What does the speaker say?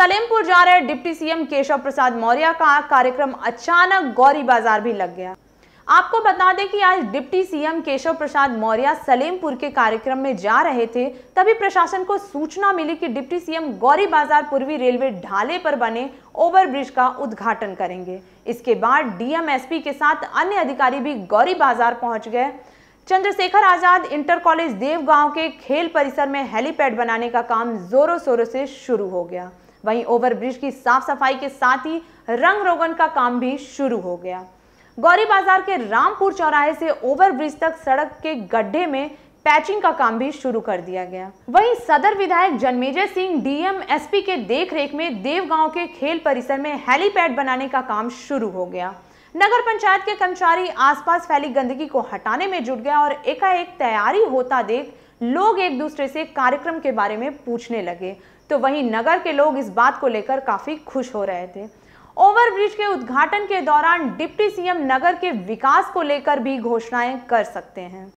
सलेमपुर जा रहे deputy CM Keshav Prasad Maurya का कार्यक्रम अचानक गौरी बाजार भी लग गया आपको बता दें कि आज डिप्टी सीएम केशव प्रसाद मौर्य सलेमपुर के कार्यक्रम में जा रहे थे तभी प्रशासन को सूचना मिली कि डिप्टी सीएम गौरी बाजार पूर्वी रेलवे ढाले पर बने ओवरब्रिज का उद्घाटन करेंगे इसके बाद डीएमएसपी के साथ अन्य अधिकारी भी गौरी बाजार पहुंच गए चंद्रशेखर आजाद इंटर कॉलेज देवगांव के खेल परिसर में हेलीपैड बनाने का काम जोरों शोरों से शुरू हो गया वहीं ओवरब्रिज की साफ सफाई के साथ ही रंग रोगन का काम भी शुरू हो गया गौरी बाजार के रामपुर चौराहे से ओवरब्रिज तक सड़क के गड्ढे में पैचिंग का काम भी शुरू कर दिया गया वहीं सदर विधायक जनमेजय सिंह डीएम एसपी के देखरेख में देवगांव के खेल परिसर में हेलीपैड बनाने का काम शुरू हो गया नगर पंचायत के कर्मचारी आसपास फैली गंदगी को हटाने में जुट गया और एकाएक तैयारी होता देख लोग एक दूसरे से कार्यक्रम के बारे में पूछने लगे तो वहीं नगर के लोग इस बात को लेकर काफ़ी खुश हो रहे थे ओवरब्रिज के उद्घाटन के दौरान डिप्टी सीएम नगर के विकास को लेकर भी घोषणाएं कर सकते हैं